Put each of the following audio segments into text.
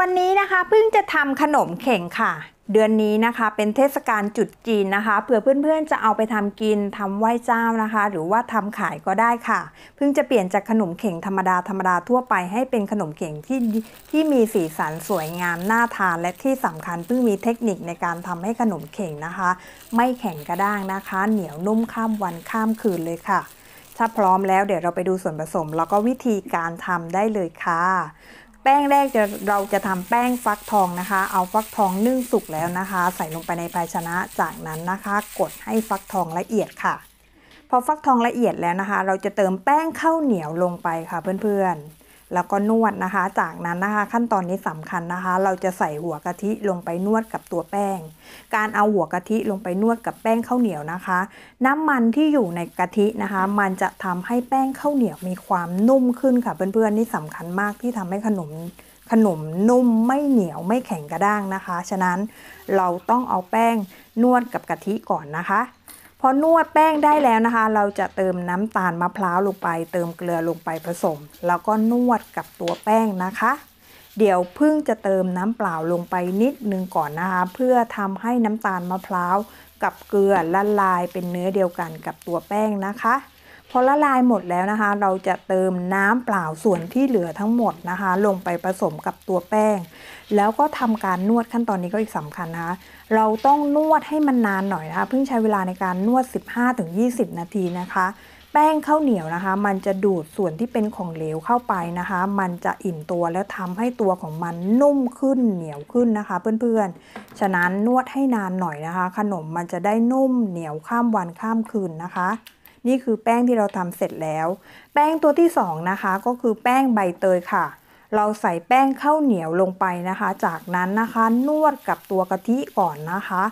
วันนี้นะคะเพิ่งจะทำขนมเข่งค่ะ เดือนนี้นะคะเป็นเทศกาลจุดจีนนะคะเผื่อเพื่อนๆจะเอาไปทำกินทำไหว้เจ้านะคะ หรือว่าทำขายก็ได้ค่ะเพิ่งจะเปลี่ยนจากขนมเข่งธรรมดาธรรมดาทั่วไปให้เป็นขนมเข่งที่ที่มีสีสันสวยงามน่าทาน และที่สำคัญเพิ่งมีเทคนิคในการทำให้ขนมเข่งนะคะ ไม่แข็งกระด้างนะคะ เหนียวนุ่มข้ามวันข้ามคืนเลยค่ะถ้าพร้อมแล้วเดี๋ยวเราไปดูส่วนผสม แล้วก็วิธีการทำได้เลยค่ะแป้งแรกจะเราจะทำแป้งฟักทองนะคะ เอาฟักทองนึ่งสุกแล้วนะคะ ใส่ลงไปในภาชนะจากนั้นนะคะ กดให้ฟักทองละเอียดค่ะ พอฟักทองละเอียดแล้วนะคะ เราจะเติมแป้งข้าวเหนียวลงไปค่ะเพื่อนๆแล้วก็นวดนะคะ จากนั้นนะคะ ขั้นตอนนี้สำคัญนะคะ เราจะใส่หัวกะทิลงไปนวดกับตัวแป้ง การเอาหัวกะทิลงไปนวดกับแป้งข้าวเหนียวนะคะ น้ำมันที่อยู่ในกะทินะคะ มันจะทำให้แป้งข้าวเหนียวมีความนุ่มขึ้นค่ะเพื่อนๆนี่สำคัญมากที่ทำให้ขนมขนม นุ่มไม่เหนียวไม่แข็งกระด้างนะคะฉะนั้นเราต้องเอาแป้งนวดกับกะทิก่อนนะคะพอนวดแป้งได้แล้วนะคะ เราจะเติมน้ำตาลมะพร้าวลงไป เติมเกลือลงไปผสม แล้วก็นวดกับตัวแป้งนะคะ เดี๋ยวพึ่งจะเติมน้ำเปล่าลงไปนิดนึงก่อนนะคะ เพื่อทำให้น้ำตาลมะพร้าว กับเกลือละลายเป็นเนื้อเดียวกันกับตัวแป้งนะคะพอละลายหมดแล้วนะคะ เราจะเติมน้ำเปล่าส่วนที่เหลือทั้งหมดนะคะ ลงไปผสมกับตัวแป้ง แล้วก็ทำการนวดขั้นตอนนี้ก็อีกสำคัญนะคะ เราต้องนวดให้มันนานหน่อยนะคะเพิ่งใช้เวลาในการนวด 15-20 นาทีนะคะ แป้งข้าวเหนียวนะคะ มันจะดูดส่วนที่เป็นของเหลวเข้าไปนะคะ มันจะอิ่มตัวแล้วทำให้ตัวของมันนุ่มขึ้นเหนียวขึ้นนะคะ เพื่อนๆ ฉะนั้นนวดให้นานหน่อยนะคะ ขนมมันจะได้นุ่มเหนียวข้ามวันข้ามคืนนะคะนี่คือแป้งที่เราทำเสร็จแล้ว แป้งตัวที่2นะคะก็คือแป้งใบเตยค่ะ เราใส่แป้งข้าวเหนียวลงไปนะคะ จากนั้นนะคะ นวดกับตัวกะทิก่อนนะคะ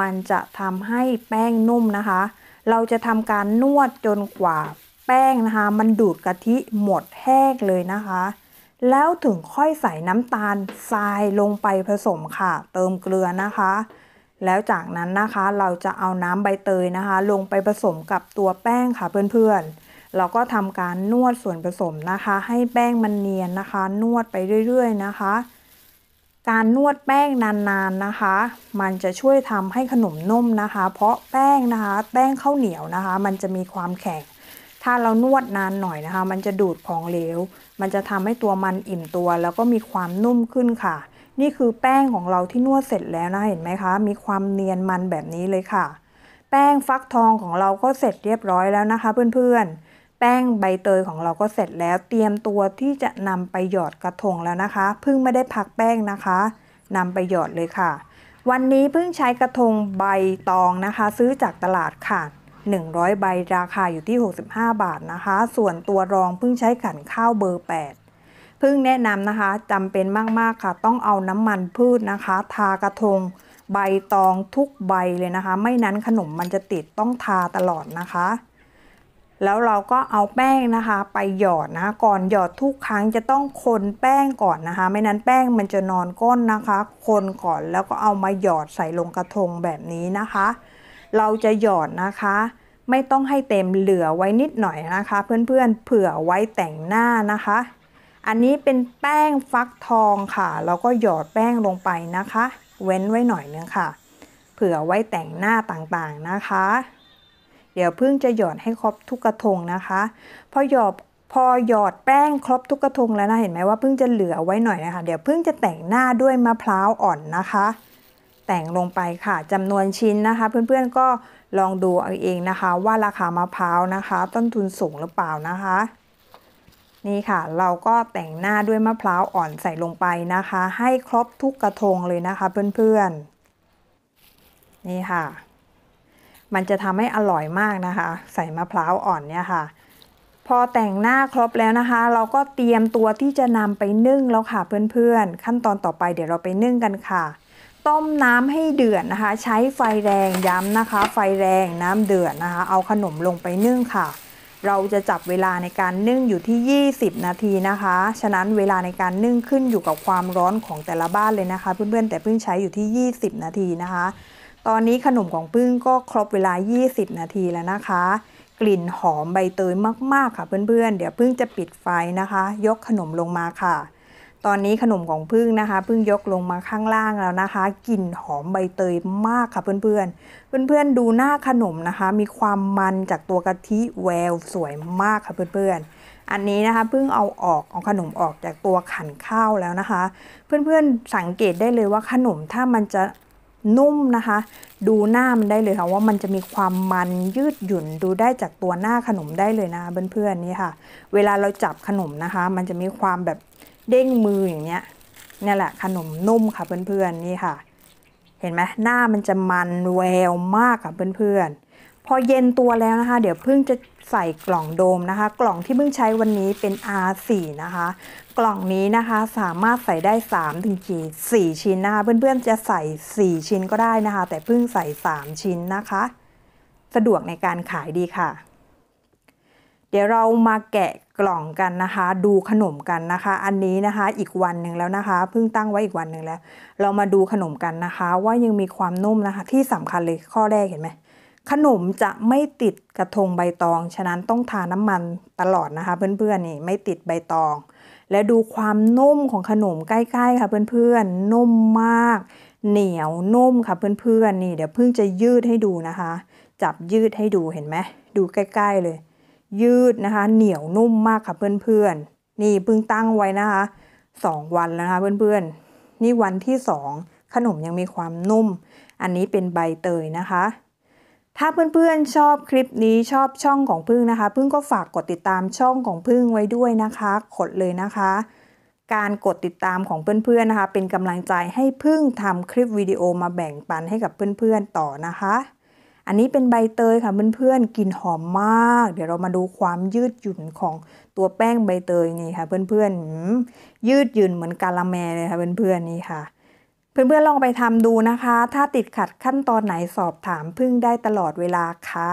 มันจะทำให้แป้งนุ่มนะคะ เราจะทำการนวดจนกว่าแป้งนะคะ มันดูดกะทิหมดแห้งเลยนะคะ แล้วถึงค่อยใส่น้ำตาลทรายลงไปผสมค่ะ เติมเกลือนะคะแล้วจากนั้นนะคะเราจะเอาน้ำใบเตยนะคะ ลงไปผสมกับตัวแป้งค่ะ เพื่อนๆ เราก็ทำการนวดส่วนผสมนะคะ ให้แป้งมันเนียนนะคะ นวดไปเรื่อยๆนะคะ การนวดแป้งนานๆนะคะ มันจะช่วยทำให้ขนมนุ่มนะคะ เพราะแป้งนะคะ แป้งข้าวเหนียวนะคะ มันจะมีความแข็ง ถ้าเรานวดนานหน่อยนะคะ มันจะดูดของเหลว มันจะทำให้ตัวมันอิ่มตัว แล้วก็มีความนุ่มขึ้นค่ะนี่คือแป้งของเราที่นวดเสร็จแล้วนะเห็นไหมคะ มีความเนียนมันแบบนี้เลยค่ะ แป้งฟักทองของเราก็เสร็จเรียบร้อยแล้วนะคะเพื่อนๆ แป้งใบเตยของเราก็เสร็จแล้ว เตรียมตัวที่จะนำไปหยอดกระทงแล้วนะคะเพิ่งไม่ได้พักแป้งนะคะนำไปหยอดเลยค่ะ วันนี้เพิ่งใช้กระทงใบตองนะคะ ซื้อจากตลาดค่ะ100 ใบราคาอยู่ที่ 65 บาทนะคะ ส่วนตัวรองเพิ่งใช้ขันข้าวเบอร์ 8พึ่งแนะนำนะคะจำเป็นมากๆค่ะ ต้องเอาน้ำมันพืชนะคะ ทากระทงใบตองทุกใบเลยนะคะ ไม่นั้นขนมมันจะติดต้องทาตลอดนะคะ แล้วเราก็เอาแป้งนะคะ ไปหยอดนะก่อนหยอดทุกครั้งจะต้องคนแป้งก่อนนะคะ ไม่นั้นแป้งมันจะนอนก้นนะคะ คนก่อนแล้วก็เอามาหยอดใส่ลงกระทงแบบนี้นะคะ เราจะหยอดนะคะ ไม่ต้องให้เต็มเหลือไว้นิดหน่อยนะคะ เพื่อน ๆ เผื่อไว้แต่งหน้านะคะอันนี้เป็นแป้งฟักทองค่ะแล้วก็หยอดแป้งลงไปนะคะ เว้นไว้หน่อยนึงค่ะ เผื่อไว้แต่งหน้าต่างๆนะคะ เดี๋ยวเพิ่งจะหยอดให้ครบทุกกระทงนะคะพอหยอดพอหยอดแป้งครบทุกกระทงแล้วนะเห็นไหมว่าเพิ่งจะเหลือไว้หน่อยนะคะ เดี๋ยวเพิ่งจะแต่งหน้าด้วยมะพร้าวอ่อนนะคะ แต่งลงไปค่ะจำนวนชิ้นนะคะ เพื่อนๆก็ลองดูเอาเองนะคะ ว่าราคามะพร้าวนะคะ ต้นทุนสูงหรือเปล่านะคะนี่ค่ะ เราก็แต่งหน้าด้วยมะพร้าวอ่อนใส่ลงไปนะคะ ให้ครบทุกกระทงเลยนะคะเพื่อนๆนี่ค่ะ มันจะทำให้อร่อยมากนะคะ ใส่มะพร้าวอ่อนเนี่ยค่ะ พอแต่งหน้าครบแล้วนะคะ เราก็เตรียมตัวที่จะนำไปนึ่งแล้วค่ะเพื่อนๆ ขั้นตอนต่อไปเดี๋ยวเราไปนึ่งกันค่ะ ต้มน้ำให้เดือดนะคะ ใช้ไฟแรงย้ำนะคะ ไฟแรงน้ำเดือดนะคะ เอาขนมลงไปนึ่งค่ะเราจะจับเวลาในการนึ่งอยู่ที่ 20 นาทีนะคะ ฉะนั้นเวลาในการนึ่งขึ้นอยู่กับความร้อนของแต่ละบ้านเลยนะคะเพื่อนๆแต่พึ่งใช้อยู่ที่ 20 นาทีนะคะ ตอนนี้ขนมของพึ่งก็ครบเวลา 20 นาทีแล้วนะคะ กลิ่นหอมใบเตยมากๆค่ะเพื่อนๆ เดี๋ยวพึ่งจะปิดไฟนะคะ ยกขนมลงมาค่ะตอนนี้ขนมของพึ่งนะคะพึ่งยกลงมาข้างล่างแล้วนะคะกลิ่นหอมใบเตยมากค่ะเพื่อนๆ เพื่อนๆดูหน้าขนมนะคะ มีความมันจากตัวกะทิแววสวยมากค่ะเพื่อนๆ อันนี้นะคะพึ่งเอาออกเอาขนมออกจากตัวขันข้าวแล้วนะคะ เพื่อนๆสังเกตได้เลยว่าขนมถ้ามันจะนุ่มนะคะ ดูหน้ามันได้เลยค่ะ ว่ามันจะมีความมันยืดหยุ่น ดูได้จากตัวหน้าขนมได้เลยนะเพื่อนๆนี่ค่ะ เวลาเราจับขนมนะคะ มันจะมีความแบบเด้งมืออย่างเนี้ยนี่แหละขนมนุ่มค่ะเพื่อนๆนี่ค่ะ เห็นไหมหน้ามันจะมันแววมากค่ะเพื่อนๆพอเย็นตัวแล้วนะคะเดี๋ยวเพิ่งจะใส่กล่องโดมนะคะ กล่องที่เพิ่งใช้วันนี้เป็น R4 นะคะกล่องนี้นะคะสามารถใส่ได้3ถึงสี่ชิ้นนะคะเพื่อนๆจะใส่4ชิ้นก็ได้นะคะ แต่เพิ่งใส่3ชิ้นนะคะสะดวกในการขายดีค่ะ เดี๋ยวเรามาแกะกล่องกันนะคะดูขนมกันนะคะอันนี้นะคะอีกวันหนึ่งแล้วนะคะ เพิ่งตั้งไว้อีกวันหนึ่งแล้ว เรามาดูขนมกันนะคะ ว่ายังมีความนุ่มนะคะที่สำคัญเลยข้อแรกเห็นไหมขนมจะไม่ติดกระทงใบตองฉะนั้นต้องทาน้ำมันตลอดนะคะเพื่อนๆนี่ไม่ติดใบตอง และดูความนุ่มของขนมใกล้ๆ ค่ะเพื่อนๆนุ่มมาก เหนียวนุ่มค่ะเพื่อนๆนี่เดี๋ยวเพิ่งจะยืดให้ดูนะคะ จับยืดให้ดูเห็นไหมดูใกล้ๆเลยยืดนะคะเหนียวนุ่มมากค่ะเพื่อนๆนี่เพิ่งตั้งไว้นะคะสองวันแล้วนะคะเพื่อนๆนี่วันที่สองขนมยังมีความนุ่ม อันนี้เป็นใบเตยนะคะ ถ้าเพื่อนๆชอบคลิปนี้ชอบช่องของพึ่งนะคะ พึ่งก็ฝากกดติดตามช่องของพึ่งไว้ด้วยนะคะ กดเลยนะคะ การกดติดตามของเพื่อนๆนะคะ เป็นกำลังใจให้พึ่งทำคลิปวิดีโอมาแบ่งปันให้กับเพื่อนๆต่อนะคะอันนี้เป็นใบเตยค่ะเพื่อนๆกลิ่นหอมมาก เดี๋ยวเรามาดูความยืดหยุ่นของตัวแป้งใบเตยนี่ค่ะเพื่อนๆยืดหยุ่นเหมือนกาลาแมเลยค่ะเพื่อนๆนี่ค่ะเพื่อนๆลองไปทำดูนะคะ ถ้าติดขัดขั้นตอนไหนสอบถามพึ่งได้ตลอดเวลาค่ะ